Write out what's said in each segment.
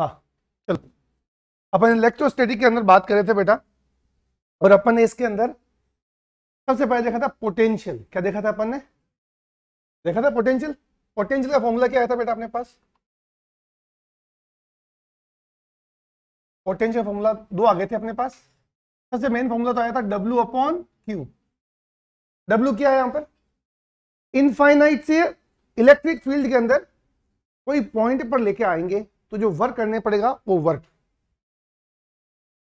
हाँ, चलो अपन इलेक्ट्रोस्टेटिक के अंदर बात कर रहे थे बेटा और अपन ने इसके अंदर सबसे पहले देखा था पोटेंशियल क्या देखा था अपन ने देखा था पोटेंशियल पोटेंशियल का फॉर्मूला क्या आया था बेटा अपने पास पोटेंशियल फॉर्मूला दो आ गए थे अपने पास सबसे मेन फॉर्मूला तो आया था डब्ल्यू अपॉन क्यू डब्ल्यू क्या है यहां पर इनफाइनाइट से इलेक्ट्रिक फील्ड के अंदर कोई पॉइंट पर लेके आएंगे तो जो वर्क करने पड़ेगा वो वर्क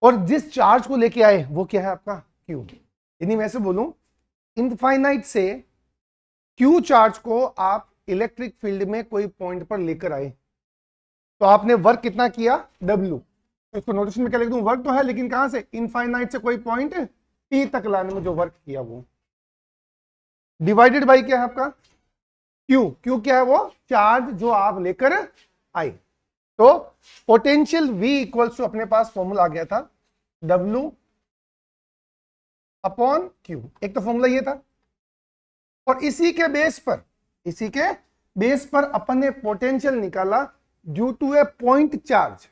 और जिस चार्ज को लेके आए वो क्या है आपका क्यू यानी मैं से बोलूं इनफाइनाइट से क्यू चार्ज को आप इलेक्ट्रिक फील्ड में कोई पॉइंट पर लेकर आए तो आपने वर्क कितना किया डब्ल्यू इसको नोटेशन में क्या लिख दू वर्क तो है लेकिन कहां से इनफाइनाइट से कोई पॉइंट पी तक लाने में जो वर्क किया वो डिवाइडेड बाई क्या है आपका क्यू क्यू क्या है वो चार्ज जो आप लेकर आए तो पोटेंशियल V इक्वल्स टू अपने पास फॉर्मूला आ गया था W अपॉन Q एक तो फॉर्मूला ये था और इसी के बेस पर इसी के बेस पर अपन ने पोटेंशियल निकाला due to a point charge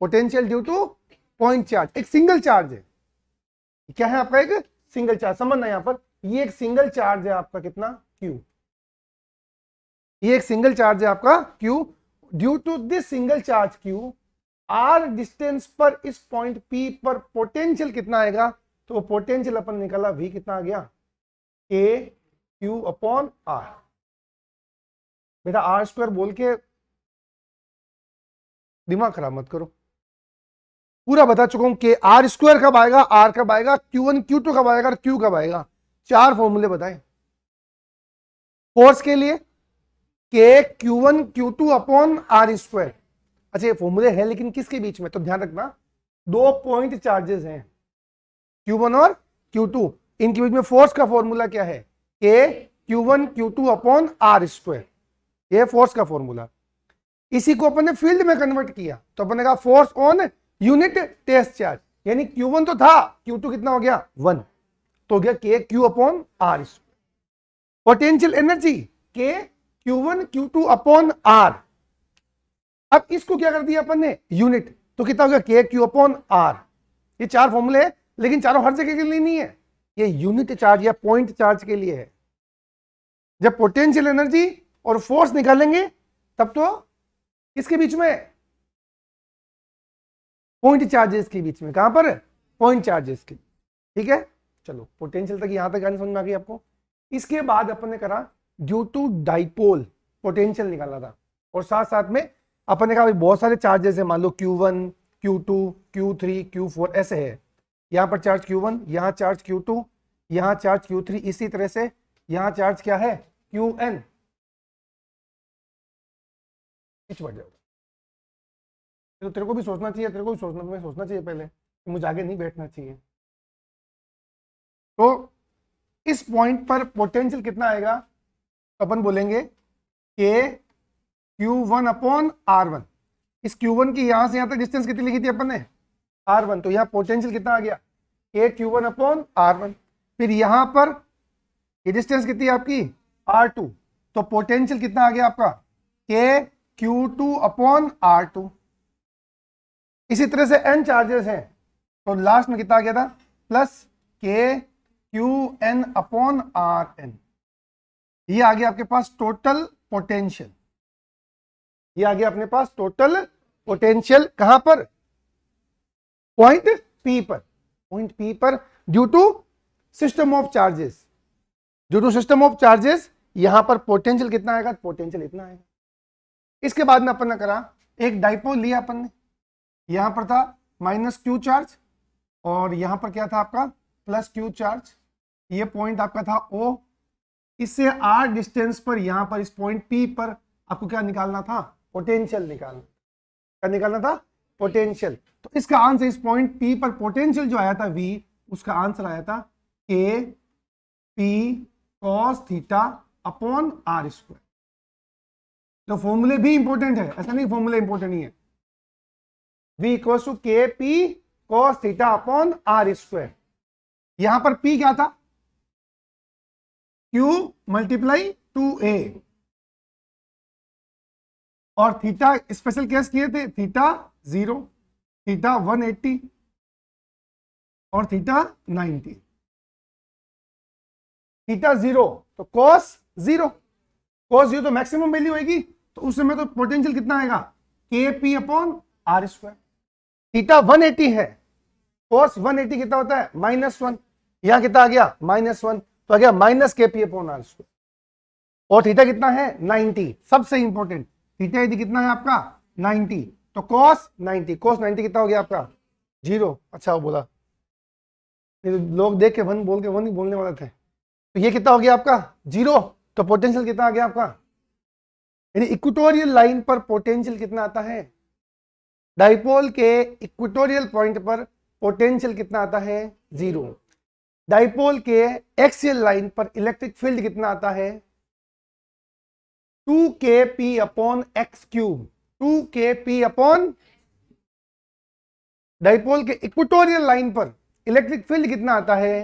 potential due to point charge एक सिंगल चार्ज है क्या है आपका एक सिंगल चार्ज समझना यहां पर ये एक सिंगल चार्ज है आपका कितना Q ये एक सिंगल चार्ज है आपका Q due to this single charge Q R distance पर इस पॉइंट पी पर पोटेंशियल कितना आएगा तो वो पोटेंशियल अपन निकाला वी कितना आ गया ए क्यू अपॉन आर बेटा आर स्क्वायर बोल के दिमाग खराब मत करो पूरा बता चुका हूं कि आर स्क्वायर कब आएगा आर कब आएगा क्यू वन क्यू टू कब आएगा और क्यू कब आएगा चार फॉर्मूले बताए फोर्स के लिए K Q one Q two upon R square अच्छा ये फॉर्मूले है लेकिन किसके बीच में तो ध्यान रखना दो पॉइंट चार्जेस हैं क्यू वन और क्यू टू इनके बीच में फोर्स का फॉर्मूला क्या है K Q one Q two upon R square ये फोर्स का फॉर्मूला इसी को अपन ने फील्ड में कन्वर्ट किया तो अपन ने कहा force on unit test charge यानी Q1 तो था Q2 कितना हो गया वन तो हो गया K Q upon R square potential energy K one Q two upon R अब इसको क्या कर दिया अपन ने यूनिट तो कितना हो गया के क्यू अपॉन आर ये चार फॉर्मूले है लेकिन चारों हर जगह के लिए नहीं है ये यूनिट चार्ज या पॉइंट चार्ज के लिए है जब पोटेंशियल एनर्जी और फोर्स निकालेंगे तब तो इसके बीच में पॉइंट चार्जेस के बीच में कहां पर पॉइंट चार्जेस के ठीक है चलो पोटेंशियल तक यहां तक आने समझ में आ गई आपको इसके बाद अपन ने करा ड्यू टू डाइपोल पोटेंशियल निकाला था और साथ साथ में अपन ने कहा बहुत सारे चार्जेस है मान लो Q one Q two Q three Q four ऐसे है यहाँ पर चार्ज क्यू वन यहाँ चार्ज क्यू टू यहाँ चार्ज क्यू थ्री इसी तरह से यहाँ चार्ज क्या है क्यू एन बढ़ जाओगा तो तेरे को भी सोचना चाहिए तेरे को भी सोचना तुम्हें सोचना चाहिए पहले कि मुझे आगे नहीं बैठना चाहिए तो इस पॉइंट पर पोटेंशियल कितना आएगा तो अपन बोलेंगे K Q one upon R one इस क्यू वन की यहां से यहां तक डिस्टेंस कितनी लिखी थी अपन ने आर वन तो यहां पोटेंशियल कितना आ गया K Q one upon R one फिर यहां पर ये डिस्टेंस कितनी आपकी आर टू तो पोटेंशियल कितना आ गया आपका K Q two upon R two इसी तरह से एन चार्जेस हैं तो लास्ट में कितना आ गया था plus K Q N upon R N ये आ गया आपके पास टोटल पोटेंशियल ये आ गया अपने पास टोटल पोटेंशियल कहां पर पॉइंट पी पर पॉइंट पी पर due to system of charges due to system of charges यहां पर पोटेंशियल कितना आएगा पोटेंशियल इतना आएगा इसके बाद में अपन ने करा एक डाइपोल लिया अपन ने यहां पर था माइनस क्यू चार्ज और यहां पर क्या था आपका प्लस क्यू चार्ज ये पॉइंट आपका था ओ इससे आर डिस्टेंस पर यहां पर इस पॉइंट पी पर आपको क्या निकालना था पोटेंशियल निकालना क्या निकालना था पोटेंशियल तो इसका आंसर इस पॉइंट पी पर पोटेंशियल जो आया था वी उसका आंसर आया था K P cos theta upon R square तो फॉर्मूले भी इंपॉर्टेंट है ऐसा नहीं फॉर्मूले इंपॉर्टेंट नहीं है V equal to K P cos theta upon R square यहां पर पी क्या था क्यू मल्टीप्लाई टू ए और थीटा स्पेशल केस किए थे theta zero theta one eighty और थीटा नाइनटी थीटा जीरो तो कॉस जीरो कॉस जीरो तो मैक्सिमम वैल्यू होगी तो उस समय तो पोटेंशियल कितना आएगा K P upon R square theta one eighty है कॉस वन एट्टी कितना होता है माइनस वन यहां कितना आ गया माइनस वन तो आ गया minus K P upon R square और थीटा कितना है 90 सबसे इंपॉर्टेंट थीटा यदि कितना है आपका 90 तो कॉस 90 कॉस 90 कितना हो गया आपका जीरो अच्छा वो बोला तो लोग देख के वन बोल के वन ही बोलने वाले थे तो ये कितना हो गया आपका जीरो तो पोटेंशियल कितना आ गया आपका यानी इक्वेटोरियल लाइन पर पोटेंशियल कितना आता है डाइपोल के इक्वेटोरियल पॉइंट पर पोटेंशियल कितना आता है जीरो डाइपोल के एक्सियल लाइन पर इलेक्ट्रिक फील्ड कितना आता है two K P upon X cube two K P upon dipole के इक्वेटोरियल लाइन पर इलेक्ट्रिक फील्ड कितना आता है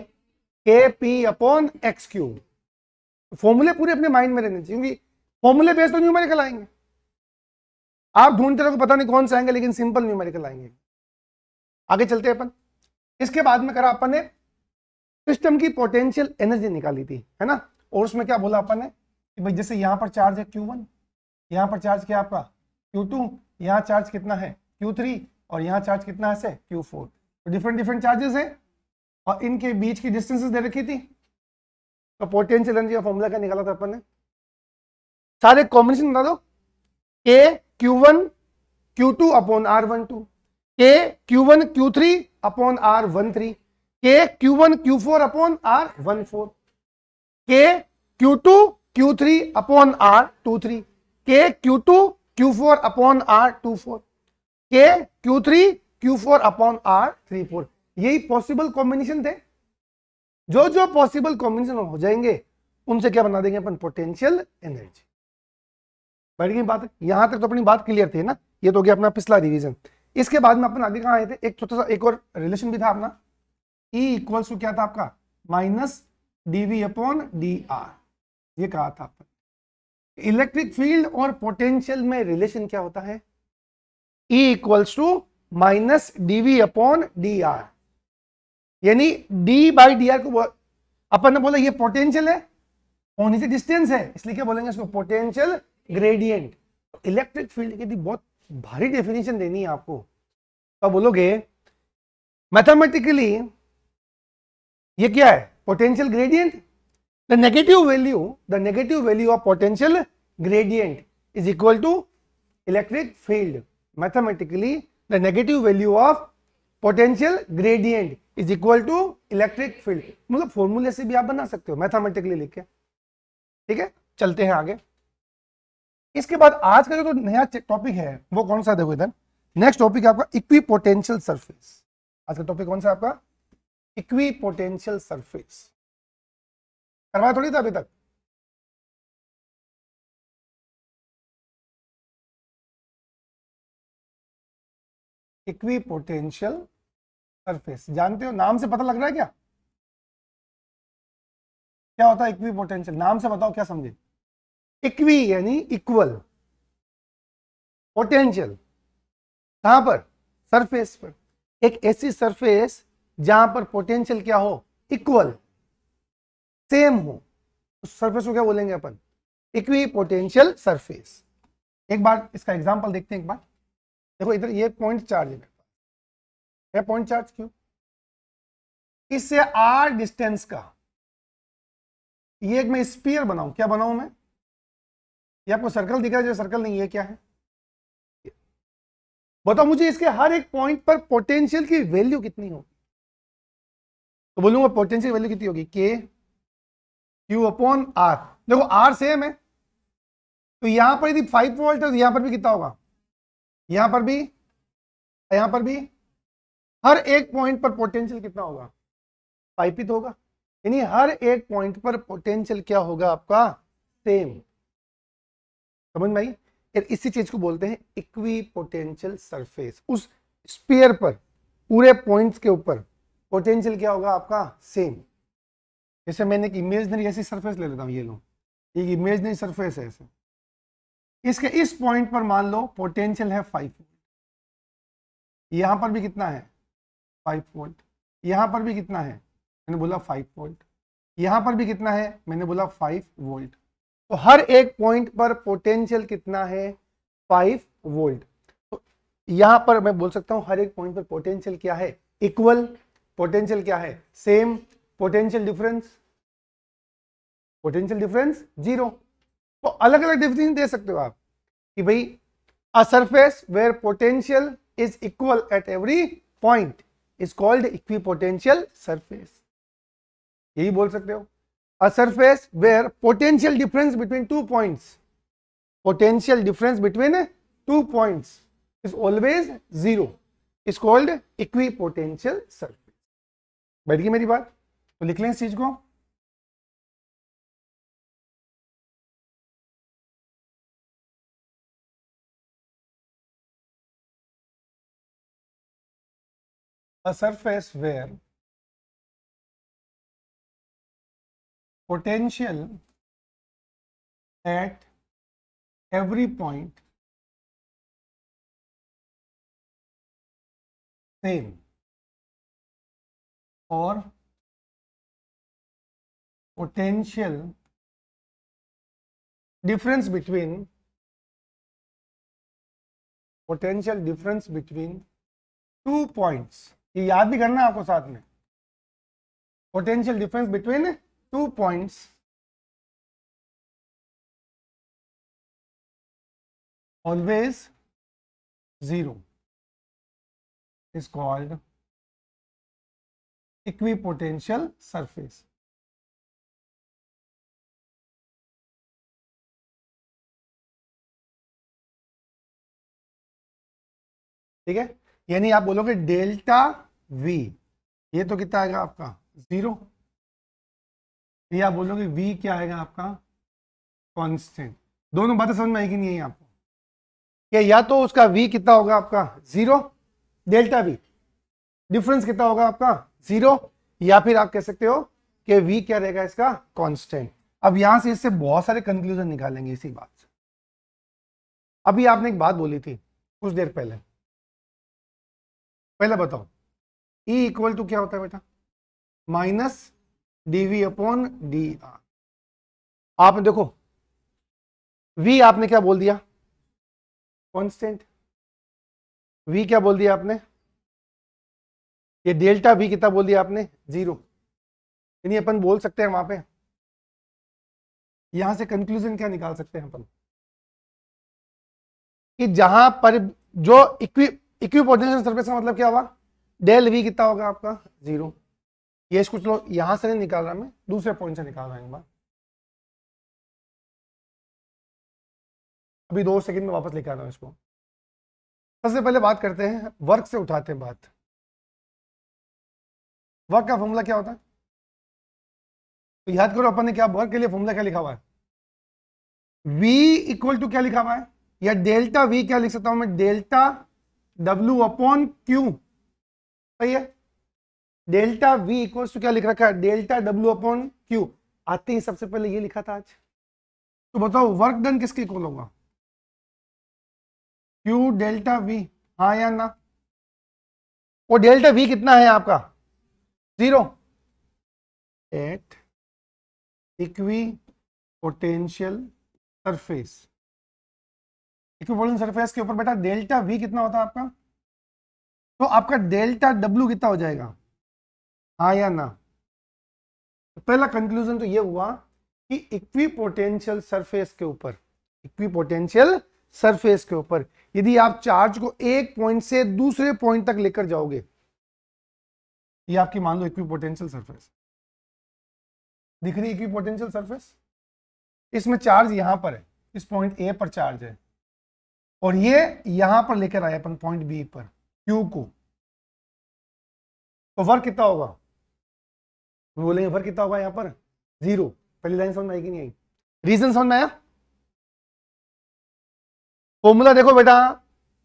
के पी अपॉन एक्स क्यूब तो फॉर्मूले पूरे अपने माइंड में रहने चाहिए क्योंकि फॉर्मूले बेस्ड तो न्यूमेरिकल आएंगे आप ढूंढते रहो पता नहीं कौन से आएंगे लेकिन सिंपल न्यूमेरिकल आएंगे आगे चलते अपन इसके बाद में करा अपन ने सिस्टम की पोटेंशियल एनर्जी निकाली थी है ना और उसमें क्या बोला अपन ने कि भाई जैसे यहाँ पर चार्ज है क्यू वन यहाँ पर चार्ज क्या आपका क्यू टू यहाँ चार्ज कितना है क्यू थ्री और यहाँ चार्ज कितना है से क्यू फोर तो डिफरेंट डिफरेंट चार्जेस है और इनके बीच की डिस्टेंसेस दे रखी थी तो पोटेंशियल एनर्जी का फॉर्मूला क्या निकाला था अपन ने सारे कॉम्बिनेशन बता दो K Q one Q two upon R one two K Q one Q three upon R one three K Q one Q four upon R one four K Q two Q three upon R two three K Q two Q four upon R two four K Q three Q four upon R three four यही possible combination थे जो जो possible combination हो जाएंगे उनसे क्या बना देंगे अपन पोटेंशियल एनर्जी बैठ गई बात यहां तक तो अपनी बात क्लियर थी ना ये तो हो गया अपना पिछला रिवीजन इसके बाद में अपन आगे कहाँ आए थे एक छोटा सा एक और रिलेशन भी था अपना ई इक्वल्स टू क्या था आपका minus DV upon D R ये कहा था आपने इलेक्ट्रिक फील्ड और पोटेंशियल में रिलेशन क्या होता है E equals to minus DV upon D R यानी डी बाई डी आर को अपन ने बोला ये पोटेंशियल है और नीचे डिस्टेंस है इसलिए क्या बोलेंगे इसको पोटेंशियल ग्रेडियंट इलेक्ट्रिक फील्ड की बहुत भारी डेफिनेशन देनी है आपको तो बोलोगे मैथमेटिकली ये क्या है potential gradient the negative value the negative value of potential gradient is equal to electric field mathematically the negative value of potential gradient is equal to electric field मतलब फॉर्मूले से भी आप बना सकते हो मैथमेटिकली लिख के ठीक है चलते हैं आगे इसके बाद आज का जो तो नया टॉपिक है वो कौन सा देखो इधर नेक्स्ट टॉपिक है आपका इक्वी पोटेंशियल सर्फेस आज का टॉपिक कौन सा आपका पोटेंशियल सरफेस करवाया थोड़ी था अभी तक पोटेंशियल सरफेस जानते हो नाम से पता लग रहा है क्या क्या होता है पोटेंशियल नाम से बताओ क्या समझे इक्वी यानी इक्वल पोटेंशियल कहां पर सरफेस पर एक ऐसी सरफेस जहां पर पोटेंशियल क्या हो इक्वल सेम हो उस तो सरफेस को क्या बोलेंगे अपन इक्वी पोटेंशियल सरफेस एक बार इसका एग्जाम्पल देखते हैं एक बार देखो इधर ये पॉइंट चार्ज है पॉइंट चार्ज क्यों इससे आर डिस्टेंस का ये एक मैं स्पीयर बनाऊं क्या बनाऊं मैं ये आपको सर्कल दिख रहा है जो सर्कल नहीं है क्या है बताओ मुझे इसके हर एक पॉइंट पर पोटेंशियल की वैल्यू कितनी हो तो बोलूंगा पोटेंशियल वैल्यू कितनी होगी के क्यू अपॉन आर देखो आर सेम है तो यहां पर यदि फाइव वोल्ट है तो यहां पर भी कितना होगा यहां पर भी यहां पर भी हर एक पॉइंट पर पोटेंशियल कितना होगा फाइव ही तो होगा यानी हर एक पॉइंट पर पोटेंशियल क्या होगा आपका सेम समझ में आई इसी चीज को बोलते हैं इक्वी पोटेंशियल सरफेस उस स्पेयर पर पूरे पॉइंट्स के ऊपर पोटेंशियल क्या होगा आपका सेम जैसे मैंने एक इमेजनरी ऐसी सरफेस ले लेता हूँ ये लो एक इमेजनरी सरफेस है ऐसे इसके इस पॉइंट पर मान लो पोटेंशियल है फाइव वोल्ट यहाँ पर भी कितना है फाइव वोल्ट यहाँ पर भी कितना है मैंने बोला फाइव वोल्ट यहाँ पर भी कितना है मैंने बोला फाइव वोल्ट तो हर एक पॉइंट पर पोटेंशियल कितना है फाइव वोल्ट तो यहाँ पर मैं बोल सकता हूँ हर एक पॉइंट पर पोटेंशियल क्या है इक्वल पोटेंशियल क्या है same potential difference potential difference zero तो अलग अलग डिफरेंस दे सकते हो आप कि भाई a surface where potential is equal at every point is called equipotential surface यही बोल सकते हो a surface where potential difference between two points difference between two two is always zero is called equipotential surface बैठ गई मेरी बात तो लिख लें इस चीज़ को a surface where potential at every point same और potential difference between potential difference between two points ये याद भी करना आपको साथ में potential difference between two points always zero is called equipotential surface ठीक है यानी आप बोलोगे डेल्टा वी ये तो कितना आएगा आपका जीरो ये आप बोलोगे वी क्या आएगा आपका कांस्टेंट दोनों बातें समझ में आएगी नहीं है आपको या तो उसका वी कितना होगा आपका जीरो डेल्टा वी डिफरेंस कितना होगा आपका जीरो या फिर आप कह सकते हो कि वी क्या रहेगा इसका कांस्टेंट अब यहां से इससे बहुत सारे कंक्लूजन निकालेंगे इसी बात से अभी आपने एक बात बोली थी कुछ देर पहले पहले बताओ ई इक्वल टू क्या होता है बेटा minus DV upon D R देखो वी आपने क्या बोल दिया कॉन्स्टेंट वी क्या बोल दिया आपने ये डेल्टा भी कितना बोल दिया आपने जीरो यानी अपन बोल सकते हैं वहां पे यहां से कंक्लूजन क्या निकाल सकते हैं अपन कि जहां पर जो इक्वी इक्विपोटेंशियल सर्फेस का मतलब क्या हुआ डेल वी कितना होगा आपका जीरो ये कुछ लोग यहां से नहीं निकाल रहा मैं दूसरे पॉइंट से निकाल रहा हूं बार अभी दो सेकंड में वापस लेकर आ रहा हूं इसको सबसे पहले बात करते हैं वर्क से उठाते हैं बात वर्क का फॉर्मूला क्या होता है तो याद करो अपन ने क्या वर्क के लिए फॉर्मूला क्या लिखा हुआ है v इक्वल टू क्या लिखा हुआ है या डेल्टा v क्या लिख सकता हूं मैं डेल्टा w अपॉन q सही है डेल्टा v इक्वल टू क्या लिख रखा है डेल्टा w अपॉन q आते ही सबसे पहले ये लिखा था आज तो बताओ वर्क डन किसके इक्वल होगा q डेल्टा v हाँ या ना और डेल्टा v कितना है आपका at equipotential surface equipotential surface के ऊपर बेटा डेल्टा वी कितना होता है आपका तो आपका डेल्टा डब्ल्यू कितना हो जाएगा हाँ या ना तो पहला कंक्लूजन तो ये हुआ कि पोटेंशियल सरफेस के ऊपर पोटेंशियल सरफेस के ऊपर यदि आप चार्ज को एक पॉइंट से दूसरे पॉइंट तक लेकर जाओगे ये आपकी मान लो इक्विपोटेंशियल सरफेस दिख रही इक्विपोटेंशियल सरफेस इसमें चार्ज यहां पर है इस पॉइंट ए पर चार्ज है और ये यहां पर लेकर आए अपन पॉइंट बी पर क्यू को तो वर्क कितना होगा बोलेंगे वर्क कितना होगा यहां पर जीरो पहली लाइन समझ में कि नहीं आई रीजन समझ में आया फॉर्मूला देखो बेटा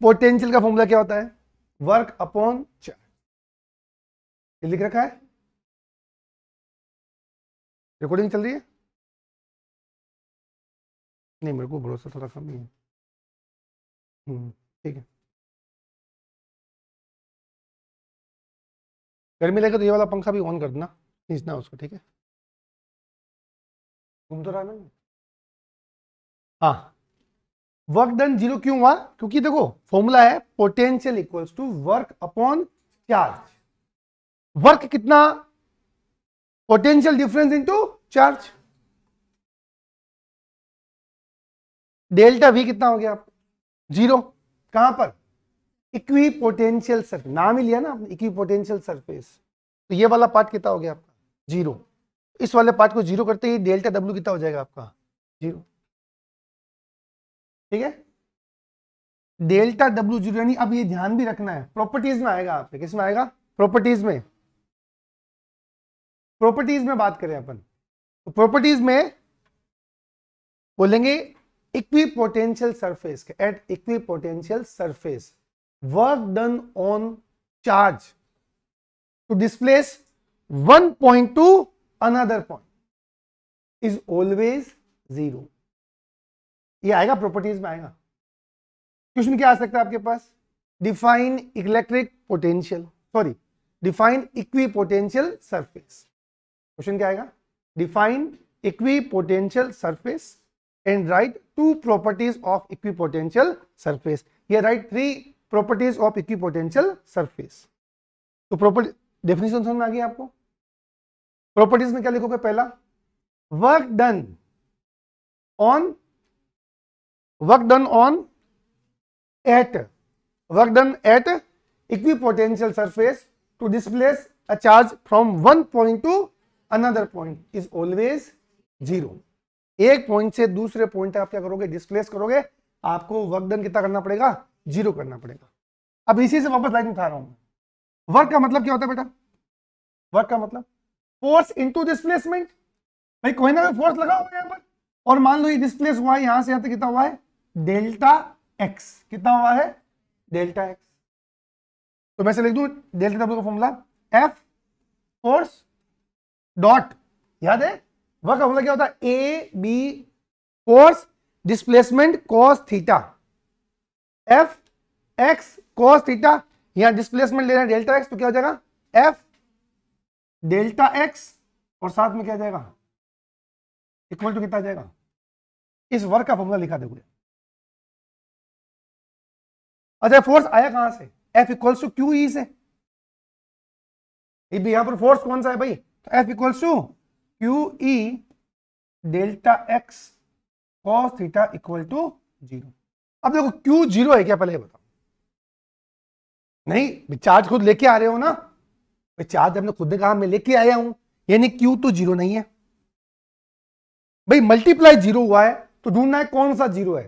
पोटेंशियल का फॉर्मूला क्या होता है वर्क अपॉन चार्ज ये लिख रखा है रिकॉर्डिंग चल रही है नहीं मेरे को भरोसा थोड़ा कम ही है हम्म, ठीक है गर्मी लगे तो ये वाला पंखा भी ऑन कर देना खींचना उसको ठीक है घूम तो रहा ना हाँ वर्क डन जीरो क्यों हुआ क्योंकि देखो फॉर्मूला है potential equals to work upon charge work कितना potential difference into charge delta V कितना हो गया आप जीरो कहां पर इक्वी पोटेंशियल सरफेस नाम ही लिया ना आपने इक्वी पोटेंशियल सरफेस तो ये वाला पार्ट कितना हो गया आपका जीरो इस वाले पार्ट को जीरो करते ही डेल्टा डब्ल्यू कितना हो जाएगा आपका जीरो ठीक है डेल्टा डब्ल्यू जीरो यानी अब ये ध्यान भी रखना है प्रॉपर्टीज में आएगा आपके किस में आएगा प्रॉपर्टीज में प्रॉपर्टीज में बात करें अपन तो प्रॉपर्टीज में बोलेंगे equipotential surface at equipotential surface work done on charge to displace one point to another point is always zero ये आएगा प्रॉपर्टीज में आएगा क्वेश्चन क्या आ सकता है आपके पास define electric potential sorry define equipotential surface question क्या आएगा define equipotential surface and write two properties of equipotential surface ये write three properties of equipotential surface तो प्रॉपर्टी डेफिनेशन समझ में आ गई आपको प्रॉपर्टीज में क्या लिखोगे पहला work done on work done on at work done at potential surface to displace a charge from one point to another point is always zero एक पॉइंट से दूसरे पॉइंट आप क्या करोगे डिस्प्लेस करोगे आपको वर्क डन कितना करना पड़ेगा जीरो करना पड़ेगा अब इसी से वापस लाइन उठा रहा हूं वर्क का मतलब क्या होता है बेटा वर्क का मतलब फोर्स इनटू डिस्प्लेसमेंट भाई कोई ना कोई फोर्स लगा हुआ है यहाँ पर और मान लो ये डिस्प्लेस हुआ है यहां से यहां तक कितना हुआ है डेल्टा एक्स कितना हुआ है डेल्टा एक्स तो मैं से लिख दू डेल्टा डब्ल्यू का फॉर्मूला एफ फोर्स डॉट याद है वर्क फॉर्मूला क्या होता है A B force displacement cos theta F x cos theta यहां डिस्प्लेसमेंट ले रहे हैं डेल्टा एक्स तो क्या हो जाएगा एफ डेल्टा एक्स और साथ में क्या जाएगा इक्वल टू कितना जाएगा इस वर्क का फॉर्मूला लिखा देखो अच्छा फोर्स आया कहां से F equal to Q E से यहां पर फोर्स कौन सा है भाई तो F equals to Q E delta x cos theta equal to zero अब देखो क्यू जीरो है क्या पहले बताओ नहीं चार्ज खुद लेके आ रहे हो ना चार्ज हमने खुद ने कहा मैं लेके आया हूं यानी क्यू तो जीरो नहीं है भाई मल्टीप्लाई जीरो हुआ है तो ढूंढना है कौन सा जीरो है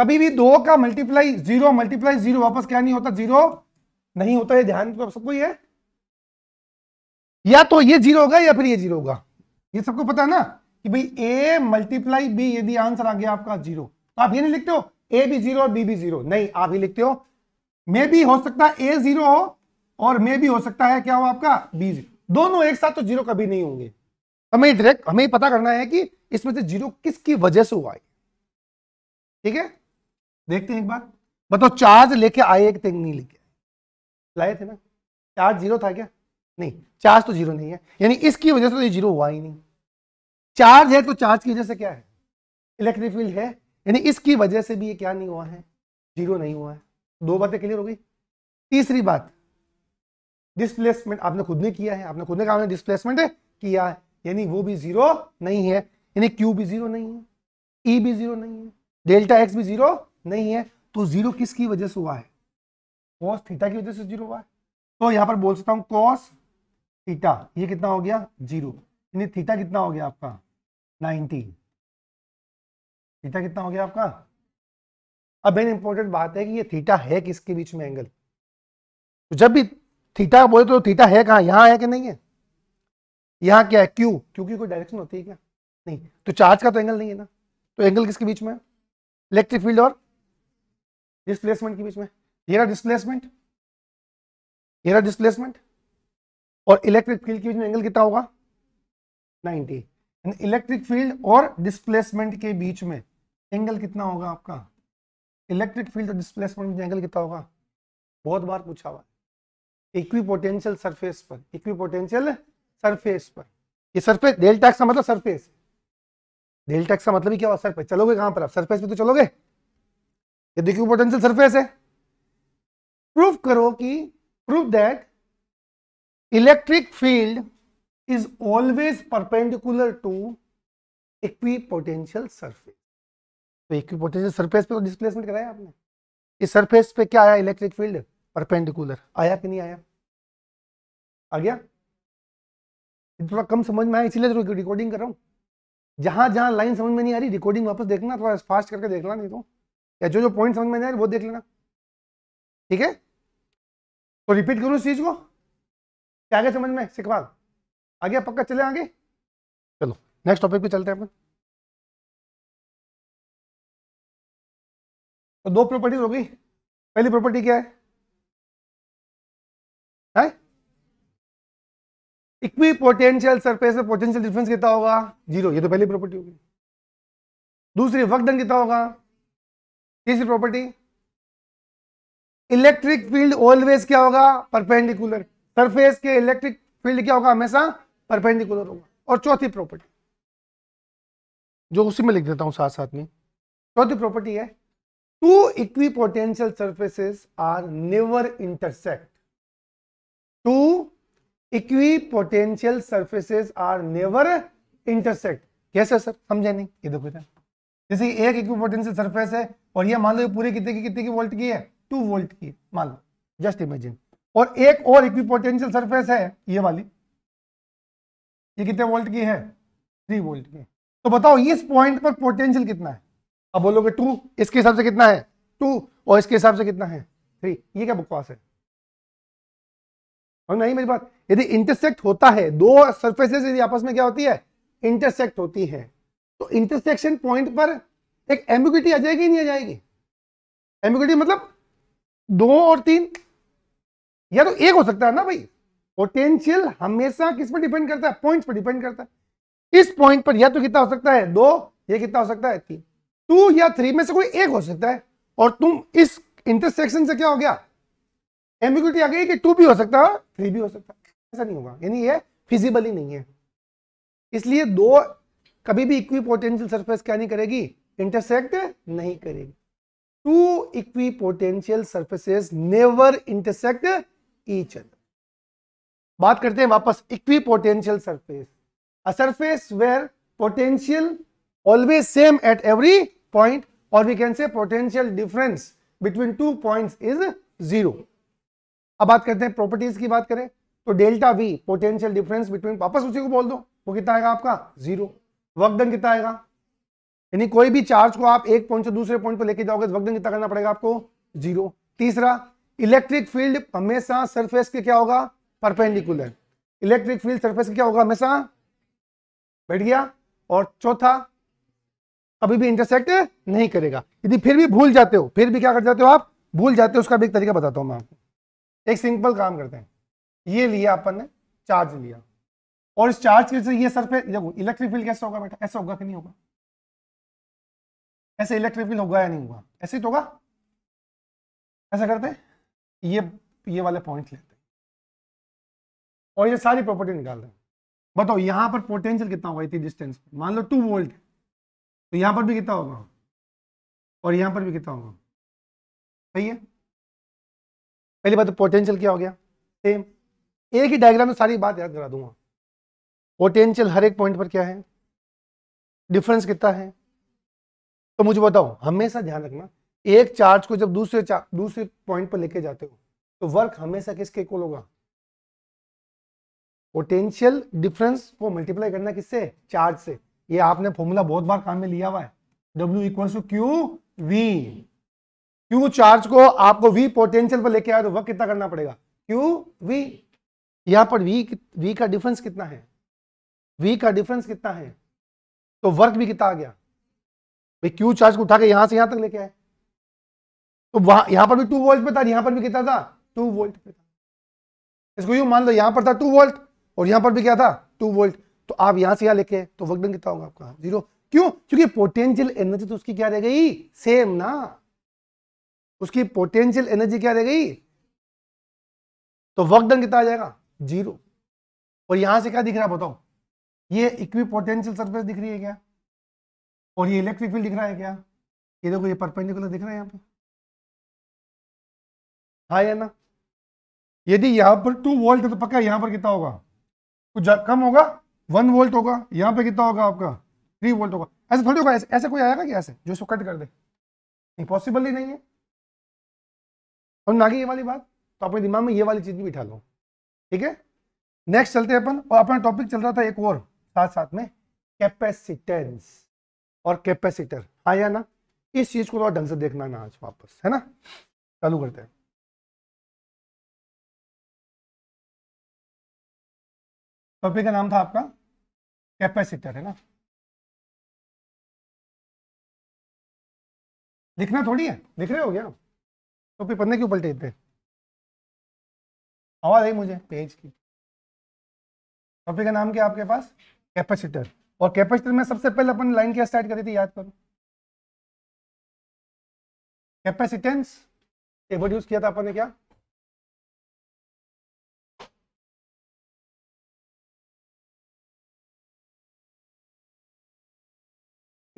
कभी भी दो का मल्टीप्लाई जीरो मल्टीप्लाई जीरो वापस क्या नहीं होता जीरो नहीं होता ये ध्यान तो सबको है या तो ये जीरो होगा या फिर ये जीरो होगा ये सबको पता है ना कि भाई ए मल्टीप्लाई बी यदि आंसर आ गया आपका जीरो तो आप ये नहीं लिखते हो ए भी जीरो और बी भी जीरो नहीं आप ही लिखते हो मे भी हो सकता है ए जीरो हो और मे भी हो सकता है क्या हो आपका बी जीरो दोनों एक साथ तो जीरो कभी नहीं होंगे हमें डायरेक्ट हमें पता करना है कि इसमें से जीरो किसकी वजह से हुआ है ठीक है देखते हैं एक बार बताओ चार्ज लेके आए एक नहीं लेके लाए थे ना चार्ज जीरो था क्या नहीं चार्ज तो जीरो नहीं है यानी इसकी वजह से तो ये जीरो हुआ ही नहीं चार्ज है तो चार्ज की वजह से क्या है इलेक्ट्रिक फील्ड है यानी इसकी वजह से भी ये क्या नहीं हुआ है जीरो नहीं हुआ है दो बातें क्लियर हो गई तीसरी बात डिस्प्लेसमेंट आपने खुद ने किया है आपने खुद ने कहा डिस्प्लेसमेंट किया है यानी वो भी जीरो नहीं है यानी क्यू भी जीरो नहीं है ई e भी जीरो नहीं है डेल्टा एक्स भी जीरो नहीं है तो जीरो किसकी वजह से हुआ है कॉस थीटा की वजह से जीरो हुआ है तो यहां पर बोल सकता हूं कॉस थीटा ये कितना हो गया जीरो थीटा कितना हो गया आपका नाइन्टी थीटा कितना हो गया आपका अब मेन इंपॉर्टेंट बात है कि ये थीटा है किसके बीच में एंगल तो जब भी थीटा बोले तो थीटा है कहा यहां है कि नहीं है यहां क्या है क्यू क्योंकि कोई डायरेक्शन होती है क्या नहीं तो चार्ज का तो एंगल नहीं है ना तो एंगल किसके बीच में इलेक्ट्रिक फील्ड और डिस्प्लेसमेंट के बीच में ये डिस्प्लेसमेंट ये डिस्प्लेसमेंट और इलेक्ट्रिक फील्ड के बीच में एंगल कितना होगा 90 इलेक्ट्रिक फील्ड और डिस्प्लेसमेंट के बीच में एंगल कितना होगा आपका इलेक्ट्रिक फील्ड और डिस्प्लेसमेंट में एंगल कितना होगा बहुत बार पूछा हुआ इक्विपोटेंशियल सरफेस पर इक्विपोटेंशियल सरफेस पर ये सरफेस डेल्टा एक्स का मतलब सरफेस डेल्टा एक्स का मतलब ही क्या हुआ सरफेस चलोगे कहां पर आप सरफेस पे तो चलोगे ये देखिए पोटेंशियल सरफेस है प्रूफ करो कि proof that electric field is always perpendicular to potential surface तो इक्विपोटेंशियल सरफेस पे डिस्प्लेसमेंट कराया आपने इस सरफेस पे क्या आया इलेक्ट्रिक फील्ड परपेंडिकुलर आया कि नहीं आया आ गया थोड़ा कम समझ में आया इसीलिए तो रिकॉर्डिंग कर रहा हूँ जहां जहां लाइन समझ में नहीं आ रही रिकॉर्डिंग वापस देखना थोड़ा फास्ट करके देखना नहीं तो या जो जो पॉइंट समझ में नहीं आ रही वो देख लेना ठीक है तो रिपीट करूँ इस चीज को क्या गया समझ में सिकवाल आगे आप पक्का चले आगे चलो नेक्स्ट टॉपिक पे चलते हैं अपन तो दो प्रॉपर्टीज हो गई पहली प्रॉपर्टी क्या है है इक्वी पोटेंशियल सरफेस में पोटेंशियल डिफरेंस कितना होगा जीरो ये तो पहली प्रॉपर्टी होगी दूसरी वक्त डन कितना होगा तीसरी प्रॉपर्टी इलेक्ट्रिक फील्ड ऑलवेज क्या होगा परपेंडिकुलर सरफेस के इलेक्ट्रिक फील्ड क्या होगा हमेशा परपेंडिकुलर होगा और चौथी प्रॉपर्टी जो उसी में लिख देता हूं साथ साथ में चौथी प्रॉपर्टी है two equipotential surfaces are never intersect two equipotential surfaces are never intersect कैसे सर समझे नहीं ये देखो इधर जैसे एक इक्विपोटेंशियल सरफेस है और ये मान लो पूरे पूरी कितने की कितने की वोल्ट की है टू वोल्ट की मान लो जस्ट इमेजिन और एक और इक्विपोटेंशियल सरफेस है ये वाली ये कितने वोल्ट की है थ्री वोल्ट की तो बताओ इस पॉइंट पर पोटेंशियल कितना है अब बोलोगे टू इसके हिसाब से कितना है टू और इसके हिसाब से कितना है थ्री ये क्या बकवास है और नहीं मेरी बात यदि इंटरसेक्ट होता है दो सर्फेसेस यदि आपस में क्या होती है इंटरसेक्ट होती है तो इंटरसेक्शन पॉइंट पर एक एम्बिगिटी आ जाएगी नहीं आ जाएगी एम्बिगिटी मतलब दो और तीन या तो एक हो सकता है ना भाई पोटेंशियल हमेशा किस पर डिपेंड करता है पॉइंट्स पर डिपेंड करता है इस पॉइंट पर या तो कितना हो सकता है दो ये कितना हो सकता है तीन टू या थ्री में से कोई एक हो सकता है और तुम इस इंटरसेक्शन से क्या हो गया एम्बिग्यूटी आ गई कि टू भी हो सकता है थ्री भी हो सकता है ऐसा नहीं होगा यानी ये फिजिबल ही नहीं है इसलिए दो कभी भी इक्वी पोटेंशियल सर्फेस क्या नहीं करेगी इंटरसेक्ट नहीं करेगी two equipotential surfaces never intersect each other बात करते हैं वापस equipotential surface a surface where potential always same at every point और we can say potential difference between two points is zero अब बात करते हैं प्रॉपर्टीज की बात करें तो delta V potential difference between वापस उसी को बोल दो वो कितना आएगा आपका जीरो वर्कडन कितना आएगा यानी कोई भी चार्ज को आप एक पॉइंट से दूसरे पॉइंट पर लेके जाओगे तो वर्कडन कितना करना पड़ेगा आपको जीरो तीसरा इलेक्ट्रिक फील्ड हमेशा सरफेस के क्या होगा परपेंडिकुलर इलेक्ट्रिक फील्ड सरफेस के क्या होगा हमेशा बैठ गया और चौथा कभी भी इंटरसेक्ट नहीं करेगा यदि फिर भी भूल जाते हो फिर भी क्या कर जाते हो आप भूल जाते हो उसका भी एक तरीका बताता हूं मैं आपको एक सिंपल काम करते हैं ये लिया अपन ने चार्ज लिया और इस चार्ज के ये सरफेस देखो इलेक्ट्रिक फील्ड कैसे होगा बेटा ऐसा होगा कि नहीं होगा ऐसे इलेक्ट्रिक फील्ड होगा या नहीं होगा ऐसे ही तो होगा ऐसा करते हैं ये ये वाले पॉइंट लेते हैं और ये सारी प्रॉपर्टी निकाल हैं बताओ यहां पर पोटेंशियल कितना हुआ इतनी डिस्टेंस पर मान लो टू वोल्ट तो यहां पर भी कितना होगा और यहां पर भी कितना होगा सही है पहली बात तो पोटेंशियल क्या हो गया सेम एक ही डायग्राम में सारी बात याद करा दूंगा पोटेंशियल हर एक पॉइंट पर क्या है डिफरेंस कितना है तो मुझे बताओ हमेशा ध्यान रखना एक चार्ज को जब दूसरे दूसरे पॉइंट पर लेके जाते हो तो वर्क हमेशा किसके इक्वल होगा पोटेंशियल डिफरेंस को मल्टीप्लाई करना किससे चार्ज से ये आपने फॉर्मूला बहुत बार काम में लिया हुआ है W equal to Q V Q charge को आपको वी पोटेंशियल पर लेके आए तो वर्क कितना करना पड़ेगा क्यू वी यहां पर वी वी का डिफरेंस कितना है वी का डिफरेंस कितना है तो वर्क भी कितना आ गया क्यू चार्ज को उठा के यहां से यहां तक लेके आए तो वहां यहां पर भी टू वोल्ट पे था यहां पर भी कितना था टू वोल्ट पे था इसको यू मान लो यहां पर था टू वोल्ट और यहां पर भी क्या था टू वोल्ट तो आप यहां से यहां लिखे तो वर्कडन कितना होगा आपका जीरो क्यों क्योंकि पोटेंशियल एनर्जी तो उसकी क्या रह गई सेम ना उसकी पोटेंशियल एनर्जी क्या रह गई तो डन कितना आ जाएगा जीरो और यहां से क्या दिख रहा है बताओ ये इक्वी पोटेंशियल सर्फेस दिख रही है क्या और ये इलेक्ट्रिक फील्ड दिख रहा है क्या ये देखो ये परपेंडिकुलर दिख रहा है यहाँ पे हाँ या ना यदि यहाँ पर टू वोल्ट है तो पक्का यहाँ पर कितना होगा कुछ कम होगा वन वोल्ट होगा यहां पर कितना होगा आपका थ्री वोल्ट होगा ऐसे थोड़ी होगा ऐसे ऐसा कोई आएगा क्या ऐसे जो इसको कट कर दे नहीं पॉसिबल ही नहीं है और ना ये वाली बात तो अपने दिमाग में ये वाली चीज़ भी बिठा लो ठीक है नेक्स्ट चलते हैं अपन और अपना टॉपिक चल रहा था एक और साथ साथ में कैपेसिटेंस और कैपेसिटर आया हाँ ना इस चीज़ को थोड़ा ढंग से देखना ना आज वापस है ना चालू करते हैं टॉपिक का नाम था आपका कैपेसिटर है ना दिखना थोड़ी है दिख रहे हो गया टोपी पन्ने क्यों पलटे टेप आवाज आई मुझे पेज की टॉपिक का नाम क्या आपके पास कैपेसिटर और कैपेसिटर में सबसे पहले अपन लाइन क्या स्टार्ट करी थी याद करो कैपेसिटेंस वर्ड यूज किया था अपन ने क्या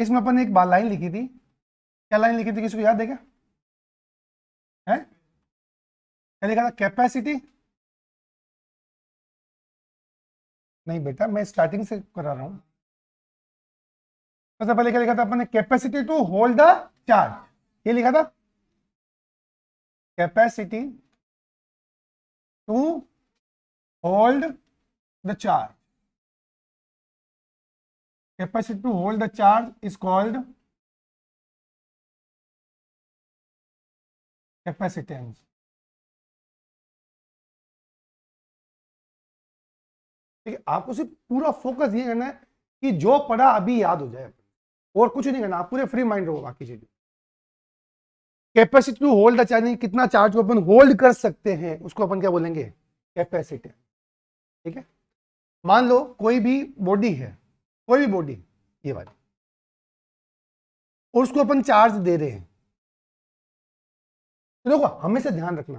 इसमें अपन ने एक बार लाइन लिखी थी क्या लाइन लिखी थी किसी को याद है क्या है क्या लिखा था कैपेसिटी नहीं बेटा मैं स्टार्टिंग से करा रहा हूं सबसे पहले क्या लिखा था अपन ने capacity to hold the charge ये लिखा था capacity to hold the charge capacity to hold the charge is called capacitance ठीक है आपको सिर्फ पूरा फोकस ये करना है कि जो पढ़ा अभी याद हो जाए और कुछ नहीं करना आप पूरे फ्री माइंड रहो बाकी चीजें capacity to hold the charge कितना चार्ज को अपन होल्ड कर सकते हैं उसको अपन क्या बोलेंगे कैपेसिटी ठीक है मान लो कोई भी बॉडी है कोई भी बॉडी ये वाली और उसको अपन चार्ज दे रहे हैं तो देखो हमेशा ध्यान रखना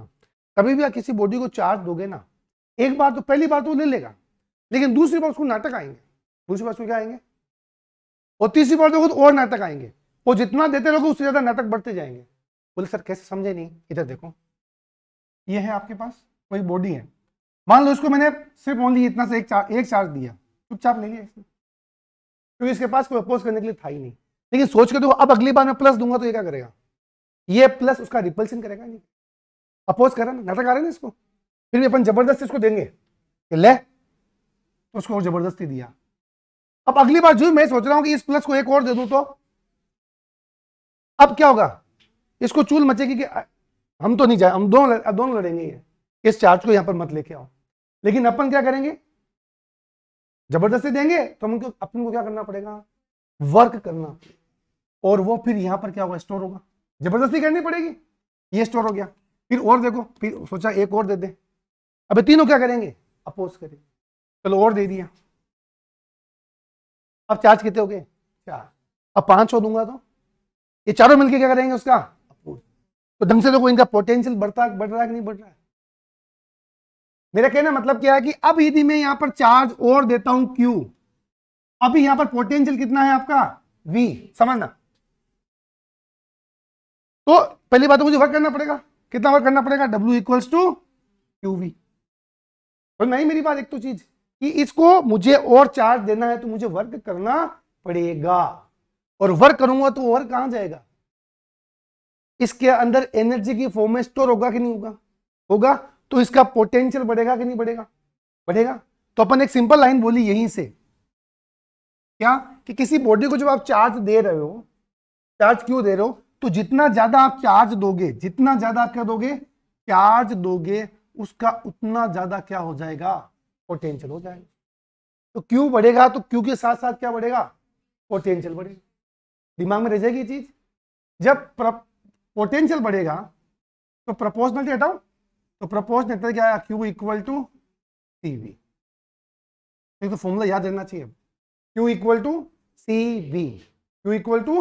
कभी भी आप किसी बॉडी को चार्ज दोगे ना एक बार तो पहली बार तो वो ले लेगा लेकिन दूसरी बार उसको नाटक आएंगे दूसरी बार उसको क्या आएंगे और तीसरी बार देखो तो और नाटक आएंगे वो जितना देते रहोगे उससे ज्यादा नाटक बढ़ते जाएंगे बोले सर कैसे समझे नहीं इधर देखो ये है आपके पास कोई बॉडी है मान लो इसको मैंने सिर्फ ओनली इतना से एक चार्ज एक चार्ज दिया चुपचाप ले लिया इसने क्योंकि इसके पास कोई अपोज करने के लिए था ही नहीं लेकिन सोच के देखो अब अगली बार मैं प्लस दूंगा तो ये क्या करेगा ये प्लस उसका रिपल्सन करेगा नहीं अपोज कर रहा ना नाटक आ रहा ना इसको फिर भी अपन जबरदस्ती इसको देंगे कि ले तो उसको और जबरदस्ती दिया अब अगली बार जो मैं सोच रहा हूं कि इस प्लस को एक और दे दूं तो अब क्या होगा इसको चूल मचेगी कि हम तो नहीं जाए हम दोनों दोनों लड़ेंगे इस चार्ज को यहां पर मत लेके आओ लेकिन अपन क्या करेंगे जबरदस्ती देंगे तो हमको अपन को क्या करना पड़ेगा वर्क करना और वो फिर यहां पर क्या होगा स्टोर होगा जबरदस्ती करनी पड़ेगी ये स्टोर हो गया फिर और देखो फिर सोचा एक और दे दे अबे तीनों क्या करेंगे अपोज करेंगे चलो और दे दिया अब चार्ज कितने हो गए चार अब पांच हो दूंगा तो ये चारों मिलके क्या करेंगे उसका अपोज तो ढंग से देखो इनका पोटेंशियल बढ़ता बढ़ रहा है कि नहीं बढ़ रहा है मेरा कहना मतलब क्या है कि अब यदि मैं यहां पर चार्ज और देता हूं क्यू अभी यहां पर पोटेंशियल कितना है आपका वी समझना तो पहली बात तो मुझे वर्क करना पड़ेगा कितना वर्क करना पड़ेगा W equals to Q V तो नहीं मेरी बात एक तो चीज कि इसको मुझे और चार्ज देना है तो मुझे वर्क करना पड़ेगा और वर्क करूंगा तो और कहां जाएगा इसके अंदर एनर्जी की फॉर्म में स्टोर होगा कि नहीं होगा होगा तो इसका पोटेंशियल बढ़ेगा कि नहीं बढ़ेगा बढ़ेगा तो अपन एक सिंपल लाइन बोली यहीं से क्या कि किसी बॉडी को जब आप चार्ज दे रहे हो चार्ज क्यों दे रहे हो तो जितना ज्यादा आप चार्ज दोगे जितना ज्यादा क्या दोगे चार्ज दोगे उसका उतना ज्यादा क्या हो जाएगा पोटेंशियल हो जाएगा तो क्यों बढ़ेगा तो क्यू के साथ साथ क्या बढ़ेगा पोटेंशियल बढ़ेगा दिमाग में रह जाएगी चीज जब पोटेंशियल बढ़ेगा तो प्रपोजनल हटाओ तो प्रपोज नेटवर्क क्या आया Q equal to C V तो फॉर्मूला याद रहना चाहिए Q equal to C V Q equal to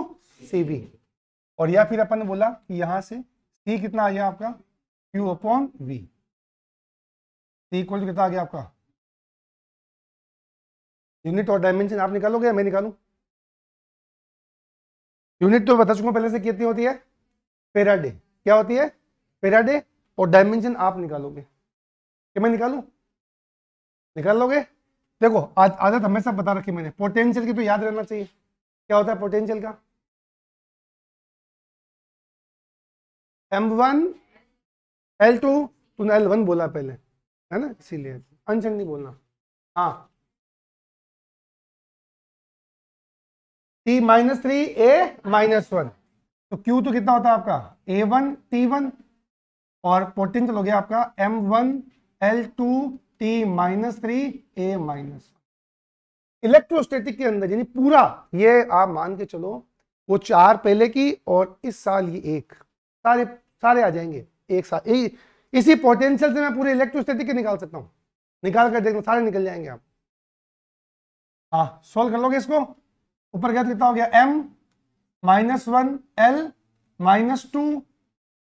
C V और या फिर अपन ने बोला कि यहां से सी कितना आ गया आपका Q upon V C equal to कितना आ गया आपका यूनिट और डायमेंशन आप निकालोगे या मैं निकालू यूनिट तो बता चुका पहले से कितनी होती है पेराडे क्या होती है पेराडे और डायमेंशन आप निकालोगे क्या मैं निकालू निकाल लोगे देखो आज आदत हमेशा बता रखी मैंने पोटेंशियल की तो याद रहना चाहिए क्या होता है पोटेंशियल का एम वन एल टू तूने एल वन बोला पहले है ना इसीलिए अनशन नहीं बोलना हाँ T minus three A minus one तो क्यू तो कितना होता है आपका ए वन टी वन और पोटेंशियल हो गया आपका M one L two T minus three A minus electrostatic के अंदर यानी पूरा ये आप मान के चलो वो चार पहले की और इस साल ये एक सारे सारे आ जाएंगे एक साल ए, इसी पोटेंशियल से मैं पूरे इलेक्ट्रोस्टेटिक के निकाल सकता हूँ निकाल कर देखना सारे निकल जाएंगे आप हाँ सोल्व कर लोगे इसको ऊपर क्या तो कितना हो गया M minus one L minus two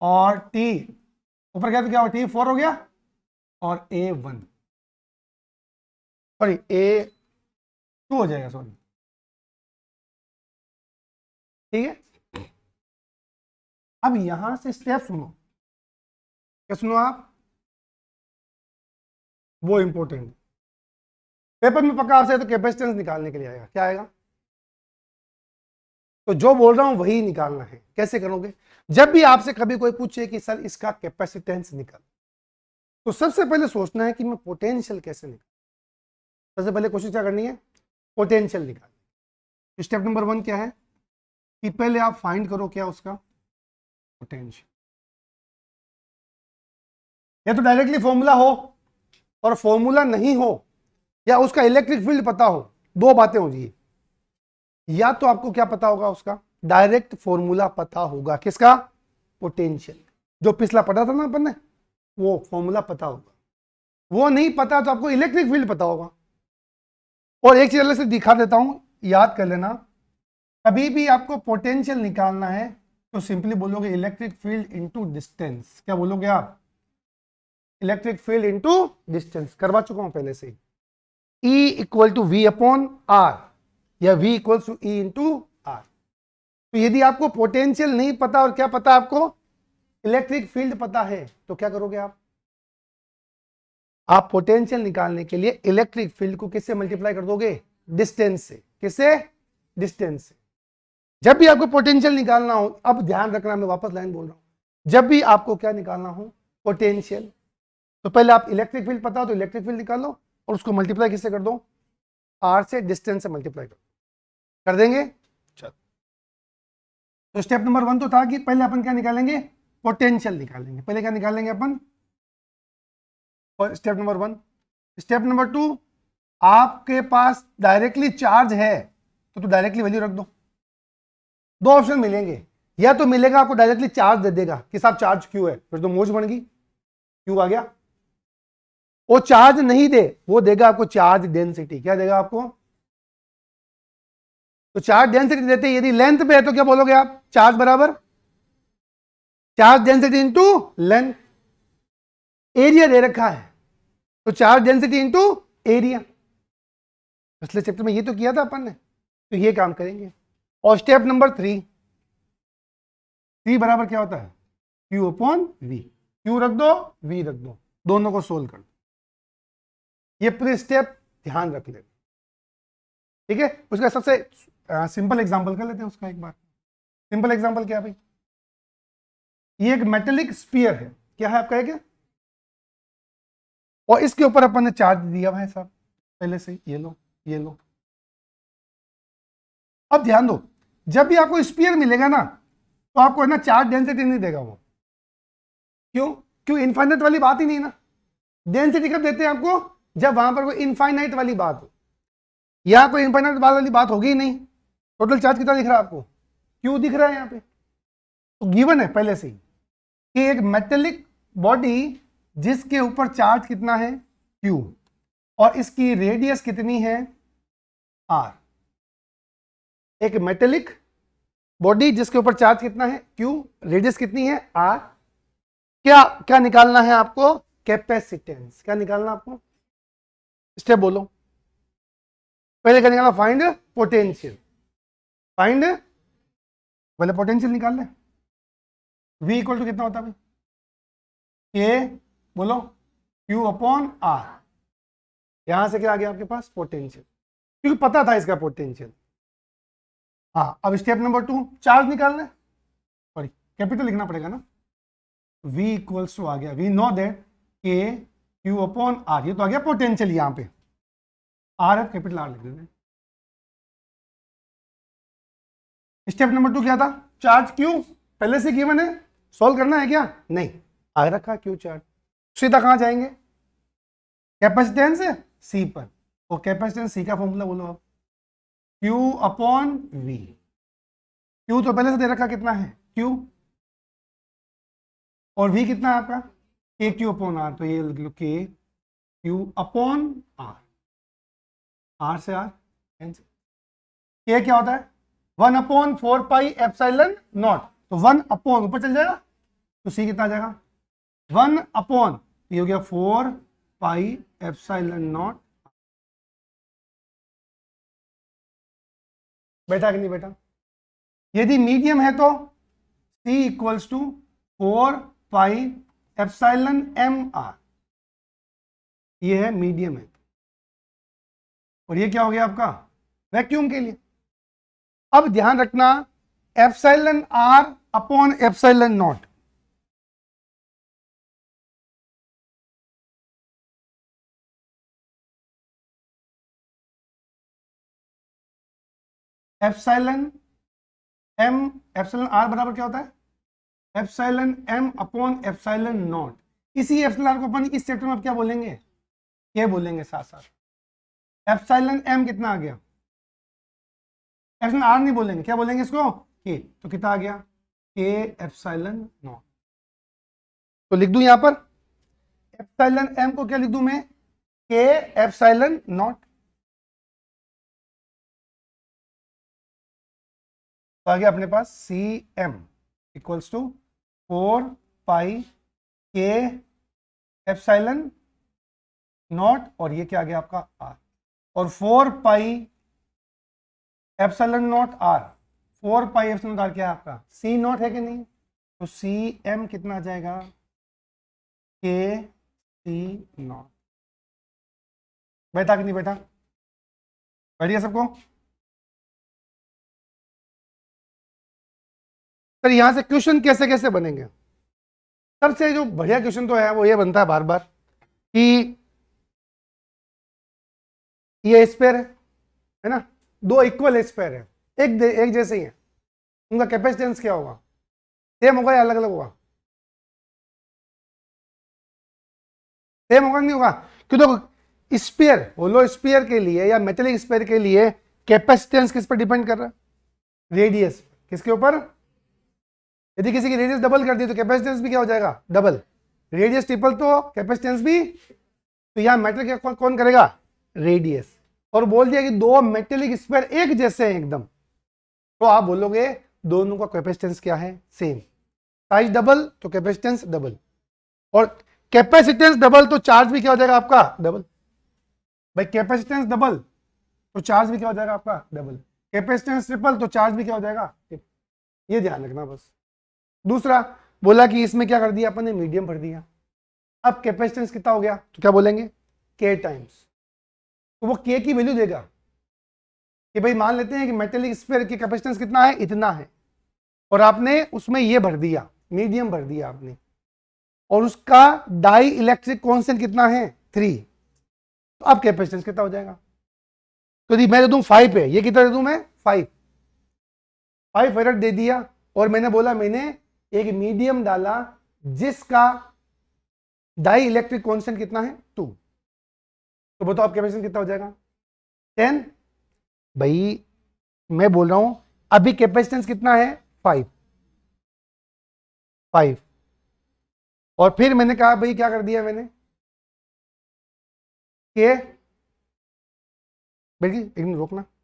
और टी ऊपर गया तो क्या टी फोर हो गया और A one sorry A two हो जाएगा सॉरी ठीक है अब यहां से स्टेप सुनो क्या सुनो आप वो इंपॉर्टेंट पेपर में पक्का आपसे तो कैपेसिटेंस निकालने के लिए आएगा क्या आएगा तो जो बोल रहा हूं वही निकालना है कैसे करोगे जब भी आपसे कभी कोई पूछे कि सर इसका कैपेसिटेंस निकाल तो सबसे पहले सोचना है कि मैं पोटेंशियल कैसे निकाल सबसे पहले कोशिश क्या करनी है पोटेंशियल निकाल स्टेप नंबर वन क्या है कि पहले आप फाइंड करो क्या उसका पोटेंशियल या तो डायरेक्टली फॉर्मूला हो और फॉर्मूला नहीं हो या उसका इलेक्ट्रिक फील्ड पता हो दो बातें हो जी या तो आपको क्या पता होगा उसका डायरेक्ट फॉर्मूला पता होगा किसका पोटेंशियल जो पिछला पढ़ा था ना अपन ने वो फॉर्मूला पता होगा वो नहीं पता तो आपको इलेक्ट्रिक फील्ड पता होगा और एक चीज अलग से दिखा देता हूं याद कर लेना कभी भी आपको पोटेंशियल निकालना है तो सिंपली बोलोगे इलेक्ट्रिक फील्ड इंटू डिस्टेंस क्या बोलोगे आप इलेक्ट्रिक फील्ड इंटू डिस्टेंस करवा चुका हूं पहले से E equal to V upon R या v equals to E into R तो यदि आपको पोटेंशियल नहीं पता और क्या पता आपको इलेक्ट्रिक फील्ड पता है तो क्या करोगे आप आप पोटेंशियल निकालने के लिए इलेक्ट्रिक फील्ड को किससे मल्टीप्लाई कर दोगे डिस्टेंस से किससे डिस्टेंस से जब भी आपको पोटेंशियल निकालना हो अब ध्यान रखना मैं वापस लाइन बोल रहा हूं जब भी आपको क्या निकालना हो पोटेंशियल तो पहले आप इलेक्ट्रिक फील्ड पता हो तो इलेक्ट्रिक फील्ड निकालो और उसको मल्टीप्लाई किससे कर दो आर से डिस्टेंस से मल्टीप्लाई कर दो कर देंगे तो स्टेप नंबर वन तो था कि पहले अपन क्या निकालेंगे पोटेंशियल निकालेंगे पहले क्या निकालेंगे अपन step number one step number two आपके पास डायरेक्टली चार्ज है तो तू डायरेक्टली वैल्यू रख दो दो ऑप्शन मिलेंगे या तो मिलेगा आपको डायरेक्टली चार्ज दे देगा कि साहब चार्ज क्यों है फिर तो मोज बन गई क्यों आ गया वो चार्ज नहीं दे वो देगा आपको चार्ज डेंसिटी क्या देगा आपको तो चार्ज डेंसिटी देते यदि लेंथ पे है तो क्या बोलोगे आप चार्ज बराबर charge density into length area दे रखा है तो चार्ज डेंसिटी इंटू एरिया पिछले चैप्टर में ये तो किया था अपन ने तो ये काम करेंगे और स्टेप नंबर थ्री थ्री बराबर क्या होता है क्यू अपॉन वी क्यू रख दो वी रख दो दोनों को सोल्व कर दो ये पूरे स्टेप ध्यान रख लेना ठीक है उसका सबसे सिंपल एग्जाम्पल कर लेते हैं उसका एक बार सिंपल एग्जाम्पल क्या भाई ये एक मेटेलिक स्पीयर है क्या है आपका एक और इसके ऊपर अपन ने चार्ज दिया भाई साहब पहले से ये लो ये लो अब ध्यान दो जब भी आपको स्पीयर मिलेगा ना तो आपको है ना चार्ज डेंसिटी नहीं देगा वो क्यों क्यों इनफाइनाइट वाली बात ही नहीं ना डेंसिटी कब देते हैं आपको जब वहां पर कोई इनफाइनाइट वाली बात हो या कोई इनफाइनाइट वाली बात होगी ही नहीं टोटल चार्ज कितना दिख रहा है आपको क्यू दिख रहा है यहाँ पे तो गिवन है पहले से ही कि एक मेटेलिक बॉडी जिसके ऊपर चार्ज कितना है क्यू और इसकी रेडियस कितनी है आर एक मेटेलिक बॉडी जिसके ऊपर चार्ज कितना है क्यू रेडियस कितनी है आर क्या क्या निकालना है आपको कैपेसिटेंस क्या निकालना आपको स्टेप बोलो पहले क्या निकालना फाइंड पोटेंशियल फाइंड पहले पोटेंशियल निकाल लें v इक्वल टू कितना होता है भाई k बोलो q अपॉन r यहां से क्या आ गया आपके पास पोटेंशियल क्योंकि पता था इसका पोटेंशियल हाँ अब स्टेप नंबर टू चार्ज निकाल ले सॉरी कैपिटल लिखना पड़ेगा ना v इक्वल्स टू आ गया वी नो दे के क्यू अपॉन आर ये तो आ गया पोटेंशियल यहाँ पे आर है कैपिटल आर लिख देना स्टेप नंबर टू क्या था चार्ज क्यू पहले से गिवन है सॉल्व करना है क्या नहीं आ रखा क्यू चार्ज सीधा कहां जाएंगे कैपेसिटेंस सी पर और कैपेसिटेंस सी का फॉर्मूला बोलो आप क्यू अपॉन वी क्यू तो पहले से दे रखा कितना है क्यू और वी कितना है आपका के क्यू अपॉन आर तो ये लिख लो k Q upon R R से आर के क्या होता है one upon four pi epsilon naught तो वन अपॉन ऊपर चल जाएगा तो सी कितना आ जाएगा वन अपॉन ये हो गया फोर पाई एप्साइलन नॉट बेटा कि नहीं बेटा यदि मीडियम है तो C equals to four pi epsilon M R ये है मीडियम है और ये क्या हो गया आपका वैक्यूम के लिए अब ध्यान रखना epsilon R upon epsilon naught epsilon M epsilon R बराबर क्या होता है epsilon M upon epsilon naught इसी एफसाइल आर को अपन इस चैप्टर में अब क्या बोलेंगे क्या बोलेंगे साथ साथ एफसाइलन एम कितना आ गया एप्सिलन आर नहीं बोलेंगे क्या बोलेंगे इसको के तो कितना आ गया के एप्साइलन नॉट तो लिख दू यहां पर एप्साइलन एम को क्या लिख दू मैं के एप्साइलन नॉट तो आ गया अपने पास C M equals to four pi K epsilon not और ये क्या आ गया आपका आर और four pi epsilon naught R four pi F naught R क्या है आपका सी नॉट है कि नहीं तो सी एम कितना आ जाएगा के सी नॉट बैठा कि नहीं बैठा बैठिए सबको सर यहां से क्वेश्चन कैसे कैसे बनेंगे सबसे जो बढ़िया क्वेश्चन तो है वो ये बनता है बार बार कि ये स्पेयर है ना दो इक्वल स्पेयर है एक एक जैसे ही है उनका कैपेसिटेंस क्या होगा सेम होगा या अलग अलग होगा सेम होगा नहीं होगा क्यों देखो स्पेयर होलो स्पेयर के लिए या मेटेलिक स्पेयर के लिए कैपेसिटेंस किस पर डिपेंड कर रहा है रेडियस किसके ऊपर यदि किसी की रेडियस डबल कर दी तो कैपेसिटेंस भी क्या हो जाएगा डबल रेडियस ट्रिपल तो कैपेसिटेंस भी तो यहां मेटल क्या कौन करेगा रेडियस और बोल दिया कि दो मेटेलिक स्पेयर एक जैसे हैं एकदम तो आप बोलोगे दोनों का कैपेसिटेंस क्या है सेम साइज डबल तो कैपेसिटेंस डबल और कैपेसिटेंस डबल तो चार्ज भी क्या हो जाएगा आपका डबल भाई कैपेसिटेंस डबल तो चार्ज भी क्या हो जाएगा आपका डबल कैपेसिटेंस ट्रिपल तो चार्ज भी क्या हो जाएगा ये ध्यान रखना बस दूसरा बोला कि इसमें क्या कर दिया अपन ने मीडियम भर दिया अब कैपेसिटेंस कितना हो गया तो क्या बोलेंगे के टाइम्स तो वो के की वैल्यू देगा कि भाई मान लेते हैं कि मेटेलिक स्पेयर की कैपेसिटेंस कितना है इतना है और आपने उसमें ये भर दिया मीडियम भर दिया आपने और उसका डाई इलेक्ट्रिक कॉन्सेंट कितना है थ्री तो अब कैपेसिटेंस कितना हो जाएगा तो यदि मैं दे दू फाइव है ये कितना दे दू मैं फाइव फाइव फेरट दे दिया और मैंने बोला मैंने एक मीडियम डाला जिसका डाई इलेक्ट्रिक कॉन्सेंट कितना है टू तो बताओ आप कैपेसिटेंस कितना हो जाएगा टेन भाई मैं बोल रहा हूं अभी कैपेसिटेंस कितना है फाइव फाइव और फिर मैंने कहा भाई क्या कर दिया मैंने के बिल्कुल एक मिनट रोकना